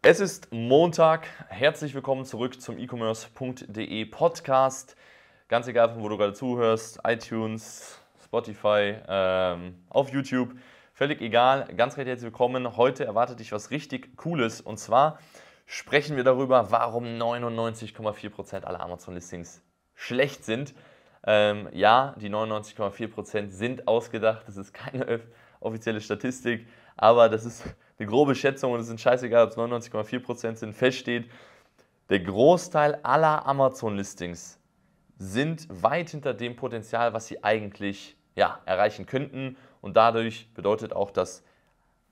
Es ist Montag. Herzlich willkommen zurück zum e-commerce.de Podcast. Ganz egal, von wo du gerade zuhörst, iTunes, Spotify, ähm, auf YouTube, völlig egal. Ganz recht herzlich willkommen. Heute erwartet dich was richtig Cooles und zwar sprechen wir darüber, warum 99,4% aller Amazon-Listings schlecht sind. Ähm, ja, die 99,4% sind ausgedacht. Das ist keine offizielle Statistik, aber das ist eine grobe Schätzung und es sind scheißegal, ob es 99,4% sind, feststeht, der Großteil aller Amazon-Listings sind weit hinter dem Potenzial, was sie eigentlich ja, erreichen könnten. Und dadurch bedeutet auch, dass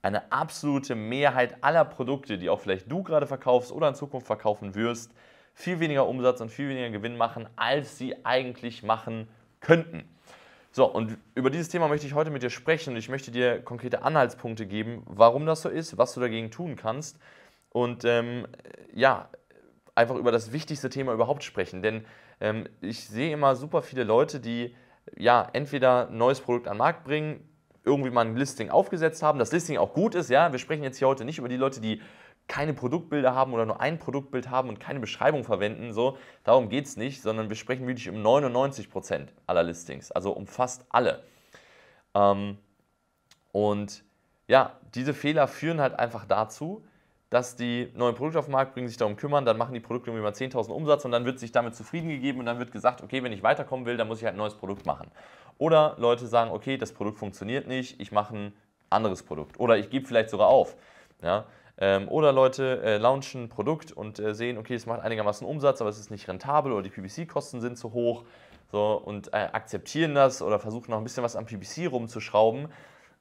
eine absolute Mehrheit aller Produkte, die auch vielleicht du gerade verkaufst oder in Zukunft verkaufen wirst, viel weniger Umsatz und viel weniger Gewinn machen, als sie eigentlich machen könnten. So, und über dieses Thema möchte ich heute mit dir sprechen und ich möchte dir konkrete Anhaltspunkte geben, warum das so ist, was du dagegen tun kannst und ähm, ja, einfach über das wichtigste Thema überhaupt sprechen. Denn ähm, ich sehe immer super viele Leute, die ja entweder ein neues Produkt an den Markt bringen, irgendwie mal ein Listing aufgesetzt haben, das Listing auch gut ist, ja, wir sprechen jetzt hier heute nicht über die Leute, die keine Produktbilder haben oder nur ein Produktbild haben und keine Beschreibung verwenden, so, darum geht es nicht, sondern wir sprechen wirklich um 99% aller Listings, also um fast alle. Ähm, und ja, diese Fehler führen halt einfach dazu, dass die neuen Produkte auf den Markt bringen, sich darum kümmern, dann machen die Produkte irgendwie mal 10.000 Umsatz und dann wird sich damit zufrieden gegeben und dann wird gesagt, okay, wenn ich weiterkommen will, dann muss ich halt ein neues Produkt machen. Oder Leute sagen, okay, das Produkt funktioniert nicht, ich mache ein anderes Produkt. Oder ich gebe vielleicht sogar auf. Ja? Ähm, oder Leute äh, launchen ein Produkt und äh, sehen, okay, es macht einigermaßen Umsatz, aber es ist nicht rentabel oder die PPC-Kosten sind zu hoch so, und äh, akzeptieren das oder versuchen noch ein bisschen was am PPC rumzuschrauben,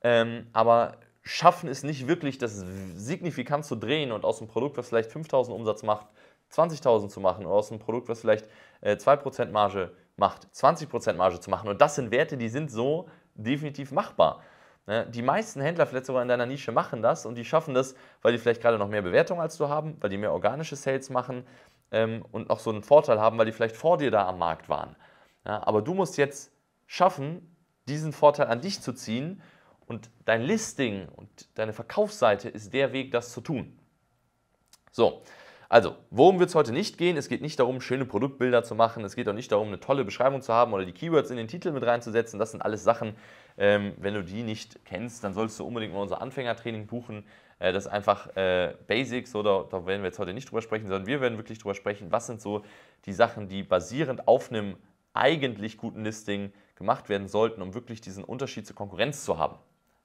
ähm, aber schaffen es nicht wirklich, das signifikant zu drehen und aus einem Produkt, was vielleicht 5000 Umsatz macht, 20.000 zu machen oder aus einem Produkt, was vielleicht äh, 2% Marge macht, 20% Marge zu machen. Und das sind Werte, die sind so definitiv machbar. Ne? Die meisten Händler vielleicht sogar in deiner Nische machen das und die schaffen das, weil die vielleicht gerade noch mehr Bewertung als du haben, weil die mehr organische Sales machen ähm, und noch so einen Vorteil haben, weil die vielleicht vor dir da am Markt waren. Ja, aber du musst jetzt schaffen, diesen Vorteil an dich zu ziehen und dein Listing und deine Verkaufsseite ist der Weg, das zu tun. So, also, worum wird es heute nicht gehen? Es geht nicht darum, schöne Produktbilder zu machen. Es geht auch nicht darum, eine tolle Beschreibung zu haben oder die Keywords in den Titel mit reinzusetzen. Das sind alles Sachen, ähm, wenn du die nicht kennst, dann solltest du unbedingt mal unser Anfängertraining buchen. Äh, das ist einfach äh, Basics, oder da werden wir jetzt heute nicht drüber sprechen, sondern wir werden wirklich drüber sprechen, was sind so die Sachen, die basierend auf einem eigentlich guten Listing gemacht werden sollten, um wirklich diesen Unterschied zur Konkurrenz zu haben.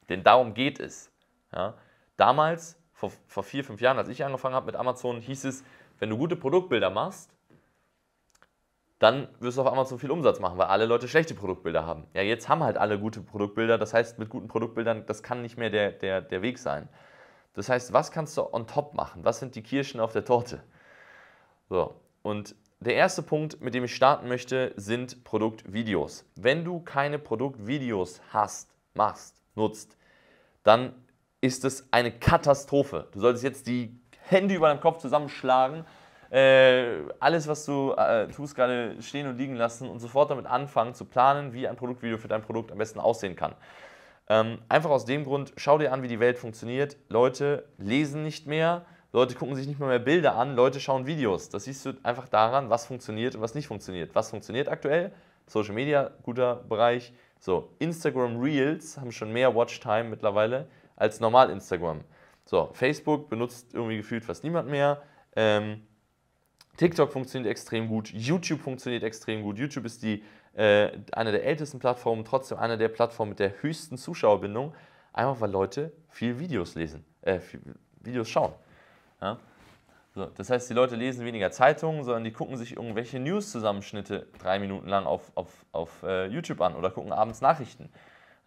Denn darum geht es. Ja? Damals vor, vor vier, fünf Jahren, als ich angefangen habe mit Amazon, hieß es, wenn du gute Produktbilder machst, dann wirst du auf Amazon viel Umsatz machen, weil alle Leute schlechte Produktbilder haben. Ja, jetzt haben halt alle gute Produktbilder, das heißt, mit guten Produktbildern, das kann nicht mehr der, der, der Weg sein. Das heißt, was kannst du on top machen? Was sind die Kirschen auf der Torte? So, und der erste Punkt, mit dem ich starten möchte, sind Produktvideos. Wenn du keine Produktvideos hast, machst, nutzt, dann ist es eine Katastrophe. Du solltest jetzt die Hände über deinem Kopf zusammenschlagen, äh, alles, was du äh, tust, gerade stehen und liegen lassen und sofort damit anfangen zu planen, wie ein Produktvideo für dein Produkt am besten aussehen kann. Ähm, einfach aus dem Grund, schau dir an, wie die Welt funktioniert. Leute lesen nicht mehr, Leute gucken sich nicht mehr, mehr Bilder an, Leute schauen Videos. Das siehst du einfach daran, was funktioniert und was nicht funktioniert. Was funktioniert aktuell? Social Media, guter Bereich. So, Instagram Reels haben schon mehr Watchtime mittlerweile als normal Instagram. So, Facebook benutzt irgendwie gefühlt fast niemand mehr. Ähm, TikTok funktioniert extrem gut, YouTube funktioniert extrem gut. YouTube ist die, äh, eine der ältesten Plattformen, trotzdem eine der Plattformen mit der höchsten Zuschauerbindung, einfach weil Leute viel Videos lesen, äh, viel Videos schauen. Ja? So, das heißt, die Leute lesen weniger Zeitungen, sondern die gucken sich irgendwelche News-Zusammenschnitte drei Minuten lang auf, auf, auf äh, YouTube an oder gucken abends Nachrichten.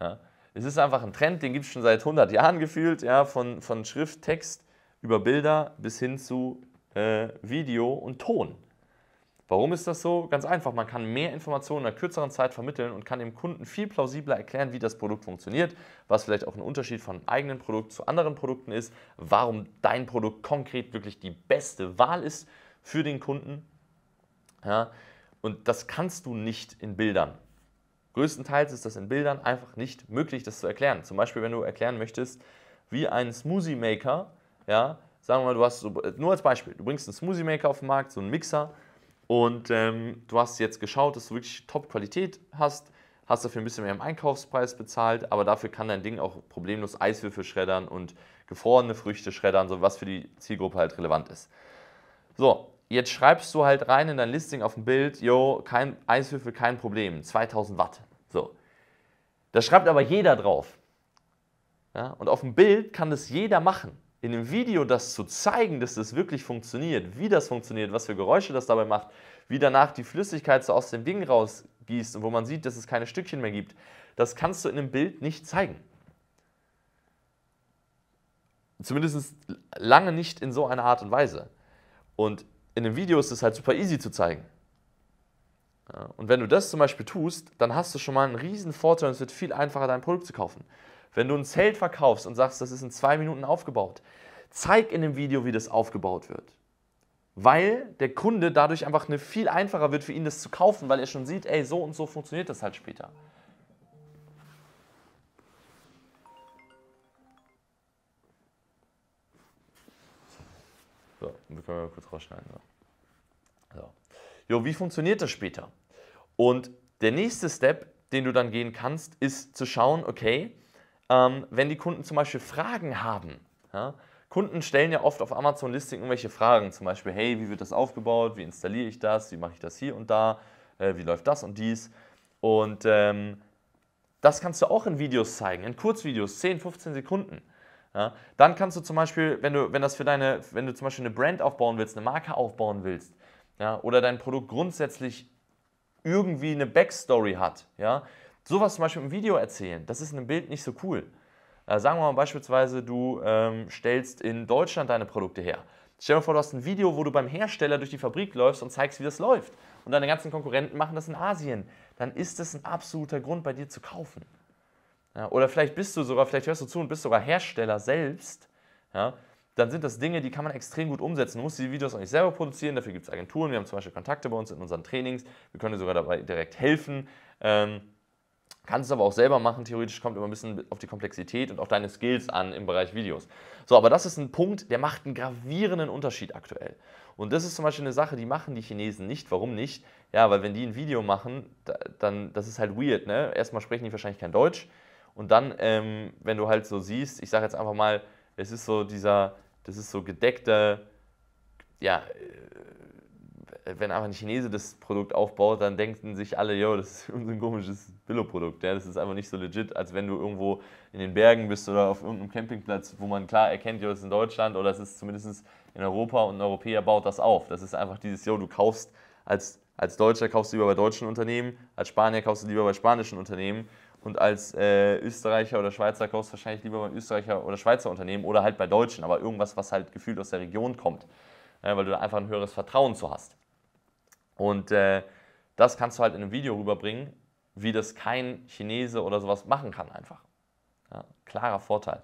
Ja? Es ist einfach ein Trend, den gibt es schon seit 100 Jahren gefühlt, ja, von, von Schrift, Text über Bilder bis hin zu äh, Video und Ton. Warum ist das so? Ganz einfach, man kann mehr Informationen in einer kürzeren Zeit vermitteln und kann dem Kunden viel plausibler erklären, wie das Produkt funktioniert, was vielleicht auch ein Unterschied von einem eigenen Produkt zu anderen Produkten ist, warum dein Produkt konkret wirklich die beste Wahl ist für den Kunden. Ja, und das kannst du nicht in Bildern. Größtenteils ist das in Bildern einfach nicht möglich, das zu erklären. Zum Beispiel, wenn du erklären möchtest, wie ein Smoothie Maker, ja, sagen wir mal, du hast so, nur als Beispiel, du bringst einen Smoothie Maker auf den Markt, so einen Mixer, und ähm, du hast jetzt geschaut, dass du wirklich Top-Qualität hast, hast dafür ein bisschen mehr im Einkaufspreis bezahlt, aber dafür kann dein Ding auch problemlos Eiswürfel schreddern und gefrorene Früchte schreddern, so was für die Zielgruppe halt relevant ist. So, jetzt schreibst du halt rein in dein Listing auf dem Bild, yo, kein Eiswürfel, kein Problem, 2000 Watt. So. Das schreibt aber jeder drauf. Ja? Und auf dem Bild kann das jeder machen. In dem Video das zu zeigen, dass das wirklich funktioniert, wie das funktioniert, was für Geräusche das dabei macht, wie danach die Flüssigkeit so aus dem Ding rausgießt und wo man sieht, dass es keine Stückchen mehr gibt, das kannst du in einem Bild nicht zeigen. Zumindest lange nicht in so einer Art und Weise. Und in einem Video ist es halt super easy zu zeigen. Ja, und wenn du das zum Beispiel tust, dann hast du schon mal einen riesen Vorteil und es wird viel einfacher, dein Produkt zu kaufen. Wenn du ein Zelt verkaufst und sagst, das ist in zwei Minuten aufgebaut, zeig in dem Video, wie das aufgebaut wird. Weil der Kunde dadurch einfach eine viel einfacher wird für ihn, das zu kaufen, weil er schon sieht, ey, so und so funktioniert das halt später. So, wir können mal kurz rausschneiden. So. so. Jo, wie funktioniert das später? Und der nächste Step, den du dann gehen kannst, ist zu schauen, okay, ähm, wenn die Kunden zum Beispiel Fragen haben, ja, Kunden stellen ja oft auf Amazon-Listing irgendwelche Fragen, zum Beispiel, hey, wie wird das aufgebaut, wie installiere ich das, wie mache ich das hier und da, äh, wie läuft das und dies. Und ähm, das kannst du auch in Videos zeigen, in Kurzvideos, 10, 15 Sekunden. Ja? Dann kannst du zum Beispiel, wenn du, wenn das für deine, wenn du zum Beispiel eine Brand aufbauen willst, eine Marke aufbauen willst, ja, oder dein Produkt grundsätzlich irgendwie eine Backstory hat, ja, sowas zum Beispiel im Video erzählen, das ist in einem Bild nicht so cool. Ja, äh, sagen wir mal beispielsweise, du ähm, stellst in Deutschland deine Produkte her. Stell dir vor, du hast ein Video, wo du beim Hersteller durch die Fabrik läufst und zeigst, wie das läuft. Und deine ganzen Konkurrenten machen das in Asien. Dann ist das ein absoluter Grund, bei dir zu kaufen. Ja, oder vielleicht bist du sogar, vielleicht hörst du zu und bist sogar Hersteller selbst. Ja, dann sind das Dinge, die kann man extrem gut umsetzen. Du musst die Videos auch nicht selber produzieren, dafür gibt es Agenturen. Wir haben zum Beispiel Kontakte bei uns in unseren Trainings. Wir können dir sogar dabei direkt helfen. Ähm, kannst es aber auch selber machen, theoretisch kommt immer ein bisschen auf die Komplexität und auch deine Skills an im Bereich Videos. So, aber das ist ein Punkt, der macht einen gravierenden Unterschied aktuell. Und das ist zum Beispiel eine Sache, die machen die Chinesen nicht. Warum nicht? Ja, weil wenn die ein Video machen, dann, das ist halt weird, ne? Erstmal sprechen die wahrscheinlich kein Deutsch und dann, ähm, wenn du halt so siehst, ich sage jetzt einfach mal, es ist so dieser, das ist so gedeckter, ja, äh, wenn einfach ein Chinese das Produkt aufbaut, dann denken sich alle, yo, das ist irgendein komisches Billo-Produkt. Ja? Das ist einfach nicht so legit, als wenn du irgendwo in den Bergen bist oder auf irgendeinem Campingplatz, wo man klar erkennt, yo, das ist in Deutschland oder es ist zumindest in Europa und ein Europäer baut das auf. Das ist einfach dieses, yo, du kaufst als, als Deutscher kaufst du lieber bei deutschen Unternehmen, als Spanier kaufst du lieber bei spanischen Unternehmen. Und als äh, Österreicher oder Schweizer kaufst du wahrscheinlich lieber beim Österreicher oder Schweizer Unternehmen oder halt bei Deutschen, aber irgendwas, was halt gefühlt aus der Region kommt, ja, ne, weil du da einfach ein höheres Vertrauen zu hast. Und äh, das kannst du halt in einem Video rüberbringen, wie das kein Chinese oder sowas machen kann einfach. Ja, klarer Vorteil.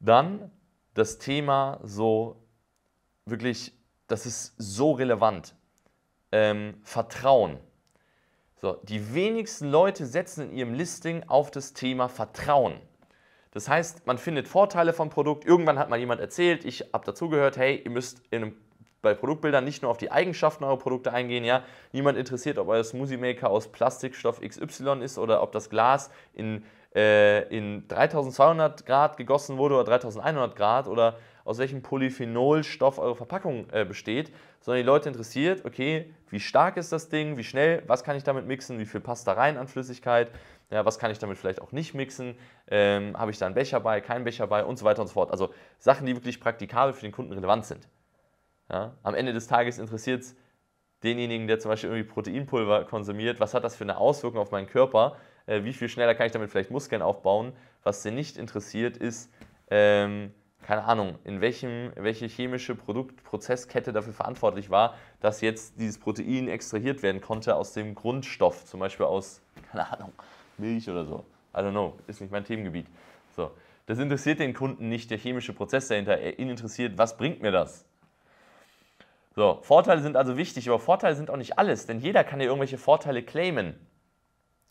Dann das Thema so wirklich, das ist so relevant. Ähm, Vertrauen. So, die wenigsten Leute setzen in ihrem Listing auf das Thema Vertrauen. Das heißt, man findet Vorteile vom Produkt. Irgendwann hat mal jemand erzählt, ich habe dazugehört, hey, ihr müsst einem, bei Produktbildern nicht nur auf die Eigenschaften eurer Produkte eingehen. Ja? Niemand interessiert, ob euer Smoothie Maker aus Plastikstoff XY ist oder ob das Glas in äh, in 3200 Grad gegossen wurde oder 3100 Grad oder aus welchem Polyphenolstoff eure Verpackung äh, besteht, sondern die Leute interessiert, okay, wie stark ist das Ding, wie schnell, was kann ich damit mixen, wie viel passt da rein an Flüssigkeit, ja, was kann ich damit vielleicht auch nicht mixen, ähm, habe ich da einen Becher bei, keinen Becher bei und so weiter und so fort. Also Sachen, die wirklich praktikabel für den Kunden relevant sind. Ja? Am Ende des Tages interessiert es denjenigen, der zum Beispiel irgendwie Proteinpulver konsumiert, was hat das für eine Auswirkung auf meinen Körper äh, wie viel schneller kann ich damit vielleicht Muskeln aufbauen. Was den nicht interessiert ist, ähm, keine Ahnung, in welchem, welche chemische Produktprozesskette dafür verantwortlich war, dass jetzt dieses Protein extrahiert werden konnte aus dem Grundstoff, zum Beispiel aus, keine Ahnung, Milch oder so. I don't know, ist nicht mein Themengebiet. So. Das interessiert den Kunden nicht, der chemische Prozess dahinter. Er, ihn interessiert, was bringt mir das? So, Vorteile sind also wichtig, aber Vorteile sind auch nicht alles, denn jeder kann ja irgendwelche Vorteile claimen.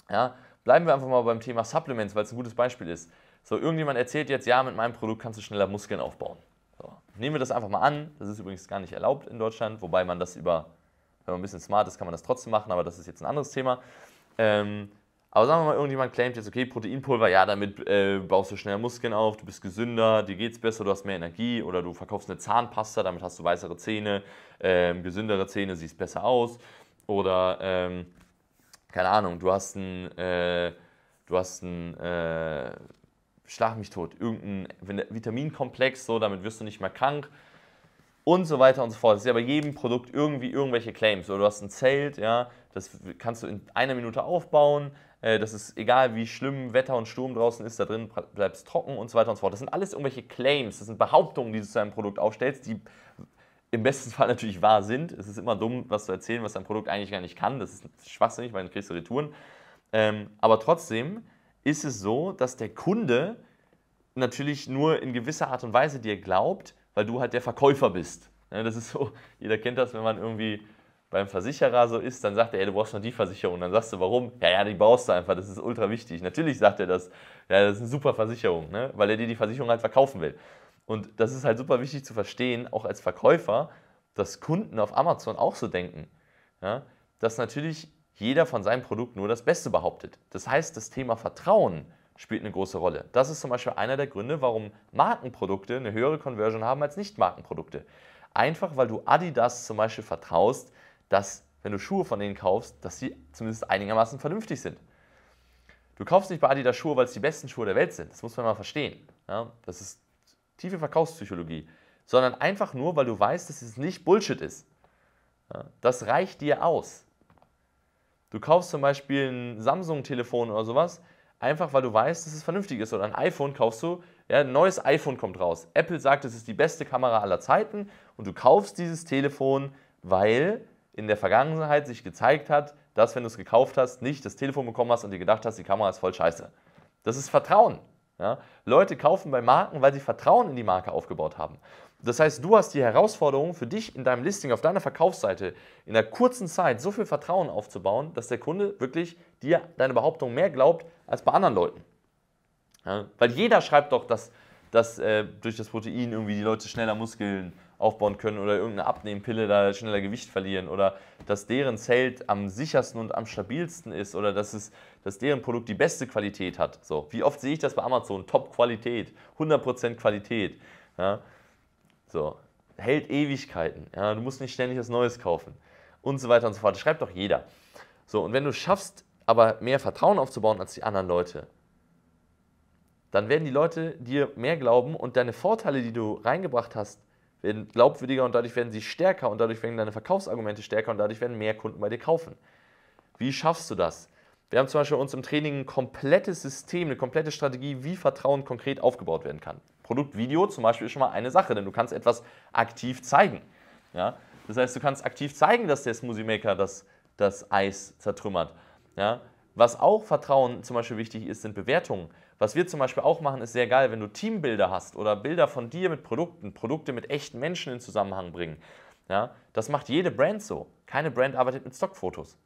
Ja, Bleiben wir einfach mal beim Thema Supplements, weil es ein gutes Beispiel ist. So, irgendjemand erzählt jetzt, ja, mit meinem Produkt kannst du schneller Muskeln aufbauen. So, nehmen wir das einfach mal an. Das ist übrigens gar nicht erlaubt in Deutschland, wobei man das über, wenn man ein bisschen smart ist, kann man das trotzdem machen, aber das ist jetzt ein anderes Thema. Ähm, aber sagen wir mal, irgendjemand claimt jetzt, okay, Proteinpulver, ja, damit äh, baust du schneller Muskeln auf, du bist gesünder, dir geht's besser, du hast mehr Energie oder du verkaufst eine Zahnpasta, damit hast du weißere Zähne, äh, gesündere Zähne, siehst besser aus oder ähm, keine Ahnung, du hast ein, äh, du hast ein, äh, schlag mich tot, irgendein Vitaminkomplex, so, damit wirst du nicht mehr krank und so weiter und so fort. Es ist ja bei jedem Produkt irgendwie irgendwelche Claims. Oder du hast ein Zelt, ja, das kannst du in einer Minute aufbauen. Äh, das ist egal, wie schlimm Wetter und Sturm draußen ist, da drin bleibst trocken und so weiter und so fort. Das sind alles irgendwelche Claims, das sind Behauptungen, die du zu einem Produkt aufstellst, die im besten Fall natürlich wahr sind. Es ist immer dumm, was zu erzählen, was dein Produkt eigentlich gar nicht kann. Das ist schwachsinnig, weil dann kriegst du Retouren. Ähm, aber trotzdem ist es so, dass der Kunde natürlich nur in gewisser Art und Weise dir glaubt, weil du halt der Verkäufer bist. Ja, das ist so, jeder kennt das, wenn man irgendwie beim Versicherer so ist, dann sagt er, ey, du brauchst noch die Versicherung. Dann sagst du, warum? Ja, ja, die brauchst du einfach, das ist ultra wichtig. Natürlich sagt er das, ja, das ist eine super Versicherung, ne? weil er dir die Versicherung halt verkaufen will. Und das ist halt super wichtig zu verstehen, auch als Verkäufer, dass Kunden auf Amazon auch so denken. Ja? Dass natürlich jeder von seinem Produkt nur das Beste behauptet. Das heißt, das Thema Vertrauen spielt eine große Rolle. Das ist zum Beispiel einer der Gründe, warum Markenprodukte eine höhere Conversion haben als Nicht-Markenprodukte. Einfach weil du Adidas zum Beispiel vertraust, dass wenn du Schuhe von denen kaufst, dass sie zumindest einigermaßen vernünftig sind. Du kaufst nicht bei Adidas Schuhe, weil es die besten Schuhe der Welt sind. Das muss man mal verstehen. Ja, das ist tiefe Verkaufspsychologie, sondern einfach nur, weil du weißt, dass es nicht Bullshit ist. Das reicht dir aus. Du kaufst zum Beispiel ein Samsung-Telefon oder sowas, einfach weil du weißt, dass es vernünftig ist. Oder ein iPhone kaufst du, ja, ein neues iPhone kommt raus. Apple sagt, es ist die beste Kamera aller Zeiten und du kaufst dieses Telefon, weil in der Vergangenheit sich gezeigt hat, dass wenn du es gekauft hast, nicht das Telefon bekommen hast und dir gedacht hast, die Kamera ist voll scheiße. Das ist Vertrauen. Ja? Leute kaufen bei Marken, weil sie Vertrauen in die Marke aufgebaut haben. Das heißt, du hast die Herausforderung für dich in deinem Listing, auf deiner Verkaufsseite, in einer kurzen Zeit so viel Vertrauen aufzubauen, dass der Kunde wirklich dir deine Behauptung mehr glaubt als bei anderen Leuten. Ja? Weil jeder schreibt doch, dass, dass äh, durch das Protein irgendwie die Leute schneller Muskeln aufbauen können oder irgendeine Abnehmpille da schneller Gewicht verlieren oder dass deren Zelt am sichersten und am stabilsten ist oder dass, es, dass deren Produkt die beste Qualität hat. So, wie oft sehe ich das bei Amazon? Top-Qualität, 100% Qualität. Ja? So, hält Ewigkeiten. Ja? Du musst nicht ständig was Neues kaufen und so weiter und so fort. Das schreibt doch jeder. So, und wenn du schaffst, aber mehr Vertrauen aufzubauen als die anderen Leute, dann werden die Leute dir mehr glauben und deine Vorteile, die du reingebracht hast, werden glaubwürdiger und dadurch werden sie stärker und dadurch werden deine Verkaufsargumente stärker und dadurch werden mehr Kunden bei dir kaufen. Wie schaffst du das? Wir haben zum Beispiel uns im Training ein komplettes System, eine komplette Strategie, wie Vertrauen konkret aufgebaut werden kann. Produktvideo zum Beispiel ist schon mal eine Sache, denn du kannst etwas aktiv zeigen. Ja? Das heißt, du kannst aktiv zeigen, dass der Smoothie Maker das, das Eis zertrümmert. Ja? Was auch Vertrauen zum Beispiel wichtig ist, sind Bewertungen. Was wir zum Beispiel auch machen, ist sehr geil, wenn du Teambilder hast oder Bilder von dir mit Produkten, Produkte mit echten Menschen in Zusammenhang bringen. Ja, das macht jede Brand so. Keine Brand arbeitet mit Stockfotos.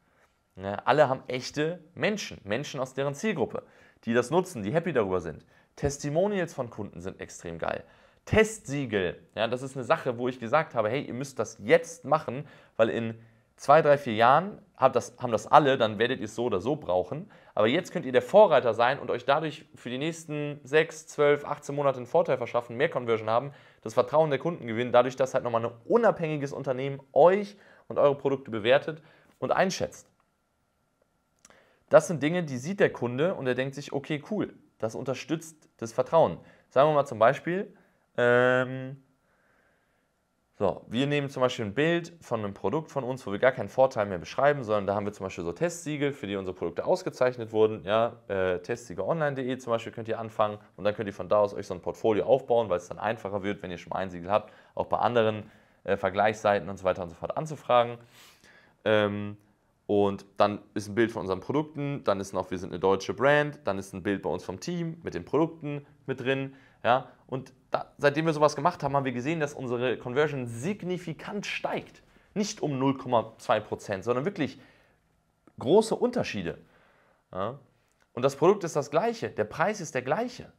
Ja, alle haben echte Menschen, Menschen aus deren Zielgruppe, die das nutzen, die happy darüber sind. Testimonials von Kunden sind extrem geil. Testsiegel, ja, das ist eine Sache, wo ich gesagt habe, hey, ihr müsst das jetzt machen, weil in zwei, drei, vier Jahren haben das, haben das alle, dann werdet ihr es so oder so brauchen. Aber jetzt könnt ihr der Vorreiter sein und euch dadurch für die nächsten 6, 12, 18 Monate einen Vorteil verschaffen, mehr Conversion haben, das Vertrauen der Kunden gewinnen, dadurch, dass halt nochmal ein unabhängiges Unternehmen euch und eure Produkte bewertet und einschätzt. Das sind Dinge, die sieht der Kunde und er denkt sich, okay, cool, das unterstützt das Vertrauen. Sagen wir mal zum Beispiel, ähm, so, wir nehmen zum Beispiel ein Bild von einem Produkt von uns, wo wir gar keinen Vorteil mehr beschreiben, sondern da haben wir zum Beispiel so Testsiegel, für die unsere Produkte ausgezeichnet wurden. Ja, äh, testsiegelonline.de zum Beispiel könnt ihr anfangen und dann könnt ihr von da aus euch so ein Portfolio aufbauen, weil es dann einfacher wird, wenn ihr schon mal ein Siegel habt, auch bei anderen äh, Vergleichsseiten und so weiter und so fort anzufragen. Ähm, und dann ist ein Bild von unseren Produkten, dann ist noch, wir sind eine deutsche Brand, dann ist ein Bild bei uns vom Team mit den Produkten mit drin. Ja, und da, seitdem wir sowas gemacht haben, haben wir gesehen, dass unsere Conversion signifikant steigt. Nicht um 0,2%, sondern wirklich große Unterschiede. Ja. Und das Produkt ist das gleiche, der Preis ist der gleiche.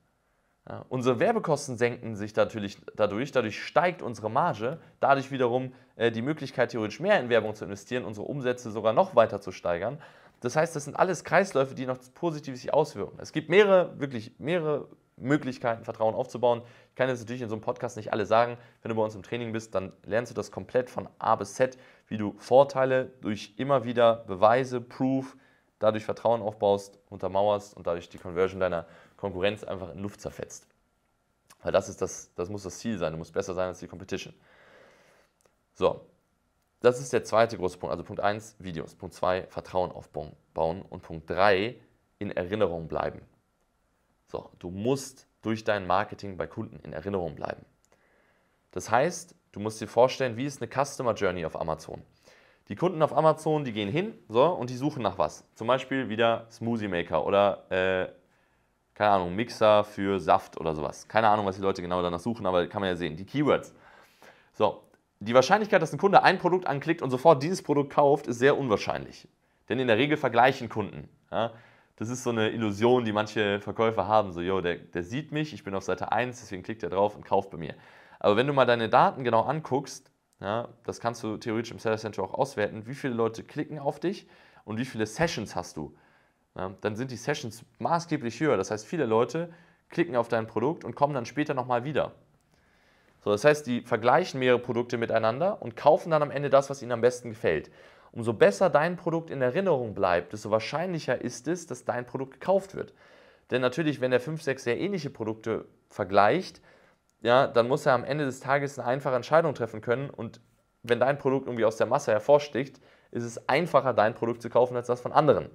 Ja, unsere Werbekosten senken sich natürlich dadurch, dadurch steigt unsere Marge, dadurch wiederum äh, die Möglichkeit, theoretisch mehr in Werbung zu investieren, unsere Umsätze sogar noch weiter zu steigern. Das heißt, das sind alles Kreisläufe, die noch positiv sich auswirken. Es gibt mehrere, wirklich mehrere Möglichkeiten, Vertrauen aufzubauen. Ich kann jetzt natürlich in so einem Podcast nicht alle sagen. Wenn du bei uns im Training bist, dann lernst du das komplett von A bis Z, wie du Vorteile durch immer wieder Beweise, Proof, dadurch Vertrauen aufbaust, untermauerst und dadurch die Conversion deiner Konkurrenz einfach in Luft zerfetzt. Weil das, ist das, das muss das Ziel sein. Du musst besser sein als die Competition. So, das ist der zweite große Punkt. Also Punkt 1, Videos. Punkt 2, Vertrauen aufbauen. Und Punkt 3, in Erinnerung bleiben. So, du musst durch dein Marketing bei Kunden in Erinnerung bleiben. Das heißt, du musst dir vorstellen, wie ist eine Customer Journey auf Amazon? Die Kunden auf Amazon, die gehen hin so, und die suchen nach was. Zum Beispiel wieder Smoothie Maker oder, äh, keine Ahnung, Mixer für Saft oder sowas. Keine Ahnung, was die Leute genau danach suchen, aber kann man ja sehen. Die Keywords. So, die Wahrscheinlichkeit, dass ein Kunde ein Produkt anklickt und sofort dieses Produkt kauft, ist sehr unwahrscheinlich. Denn in der Regel vergleichen Kunden. Ja? das ist so eine Illusion, die manche Verkäufer haben. So, yo, der, der sieht mich, ich bin auf Seite 1, deswegen klickt er drauf und kauft bei mir. Aber wenn du mal deine Daten genau anguckst, ja, das kannst du theoretisch im Seller Center auch auswerten, wie viele Leute klicken auf dich und wie viele Sessions hast du. Ja, dann sind die Sessions maßgeblich höher. Das heißt, viele Leute klicken auf dein Produkt und kommen dann später nochmal wieder. So, das heißt, die vergleichen mehrere Produkte miteinander und kaufen dann am Ende das, was ihnen am besten gefällt. Umso besser dein Produkt in Erinnerung bleibt, desto wahrscheinlicher ist es, dass dein Produkt gekauft wird. Denn natürlich, wenn er fünf, sechs sehr ähnliche Produkte vergleicht, ja, dann muss er am Ende des Tages eine einfache Entscheidung treffen können. Und wenn dein Produkt irgendwie aus der Masse hervorsticht, ist es einfacher, dein Produkt zu kaufen als das von anderen.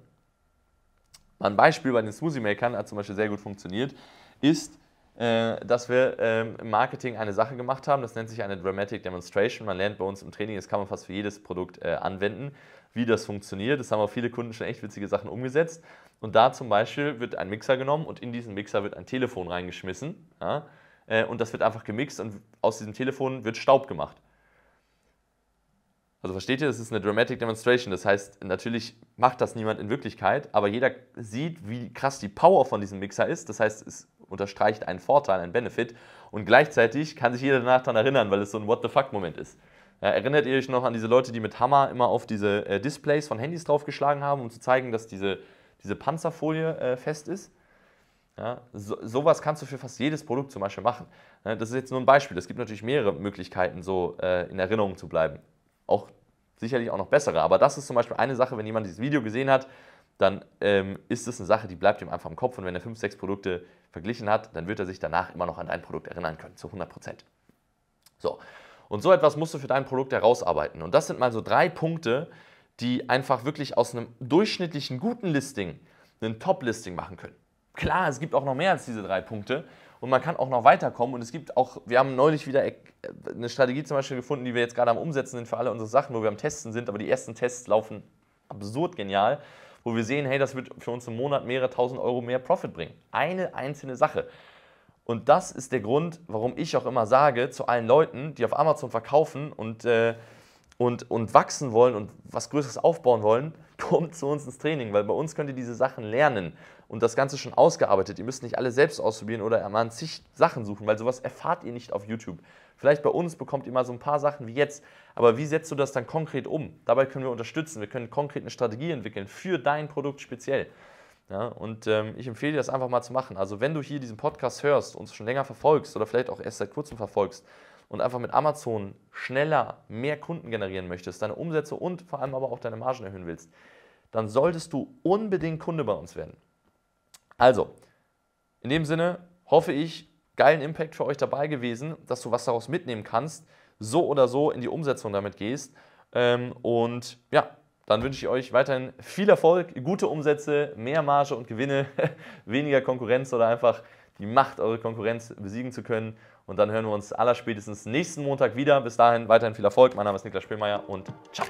ein Beispiel bei den Smoothie Makern hat zum Beispiel sehr gut funktioniert, ist, äh, dass wir ähm, im Marketing eine Sache gemacht haben, das nennt sich eine Dramatic Demonstration. Man lernt bei uns im Training, das kann man fast für jedes Produkt äh, anwenden, wie das funktioniert. Das haben auch viele Kunden schon echt witzige Sachen umgesetzt. Und da zum Beispiel wird ein Mixer genommen und in diesen Mixer wird ein Telefon reingeschmissen. Ja? Äh, und das wird einfach gemixt und aus diesem Telefon wird Staub gemacht. Also versteht ihr, das ist eine Dramatic Demonstration. Das heißt, natürlich macht das niemand in Wirklichkeit, aber jeder sieht, wie krass die Power von diesem Mixer ist. Das heißt, es unterstreicht einen Vorteil, einen Benefit. Und gleichzeitig kann sich jeder danach daran erinnern, weil es so ein What the fuck-Moment ist. Ja, erinnert ihr euch noch an diese Leute, die mit Hammer immer auf diese äh, Displays von Handys draufgeschlagen haben, um zu zeigen, dass diese, diese Panzerfolie äh, fest ist? Ja, so, sowas kannst du für fast jedes Produkt zum Beispiel machen. Ja, das ist jetzt nur ein Beispiel. Es gibt natürlich mehrere Möglichkeiten, so äh, in Erinnerung zu bleiben. Auch sicherlich auch noch bessere. Aber das ist zum Beispiel eine Sache, wenn jemand dieses Video gesehen hat, dann ähm, ist das eine Sache, die bleibt ihm einfach im Kopf. Und wenn er fünf, sechs Produkte verglichen hat, dann wird er sich danach immer noch an dein Produkt erinnern können, zu 100 Prozent. So. Und so etwas musst du für dein Produkt herausarbeiten. Und das sind mal so drei Punkte, die einfach wirklich aus einem durchschnittlichen guten Listing einen Top-Listing machen können. Klar, es gibt auch noch mehr als diese drei Punkte und man kann auch noch weiterkommen. Und es gibt auch, wir haben neulich wieder äh, eine Strategie zum Beispiel gefunden, die wir jetzt gerade am Umsetzen sind für alle unsere Sachen, wo wir am Testen sind, aber die ersten Tests laufen absurd genial wo wir sehen, hey, das wird für uns im Monat mehrere tausend Euro mehr Profit bringen. Eine einzelne Sache. Und das ist der Grund, warum ich auch immer sage zu allen Leuten, die auf Amazon verkaufen und, äh, und, und wachsen wollen und was Größeres aufbauen wollen, kommt zu uns ins Training, weil bei uns könnt ihr diese Sachen lernen und das Ganze schon ausgearbeitet. Ihr müsst nicht alle selbst ausprobieren oder an sich Sachen suchen, weil sowas erfahrt ihr nicht auf YouTube. Vielleicht bei uns bekommt ihr mal so ein paar Sachen wie jetzt, aber wie setzt du das dann konkret um? Dabei können wir unterstützen, wir können konkret eine Strategie entwickeln für dein Produkt speziell. Ja, und ähm, ich empfehle dir das einfach mal zu machen. Also wenn du hier diesen Podcast hörst, uns schon länger verfolgst oder vielleicht auch erst seit kurzem verfolgst, und einfach mit Amazon schneller mehr Kunden generieren möchtest, deine Umsätze und vor allem aber auch deine Margen erhöhen willst, dann solltest du unbedingt Kunde bei uns werden. Also, in dem Sinne hoffe ich, geilen Impact für euch dabei gewesen, dass du was daraus mitnehmen kannst, so oder so in die Umsetzung damit gehst. Ähm, und ja, dann wünsche ich euch weiterhin viel Erfolg, gute Umsätze, mehr Marge und Gewinne, weniger Konkurrenz oder einfach die Macht, eure Konkurrenz besiegen zu können. Und dann hören wir uns allerspätestens nächsten Montag wieder. Bis dahin weiterhin viel Erfolg. Mein Name ist Niklas Spielmeier und ciao.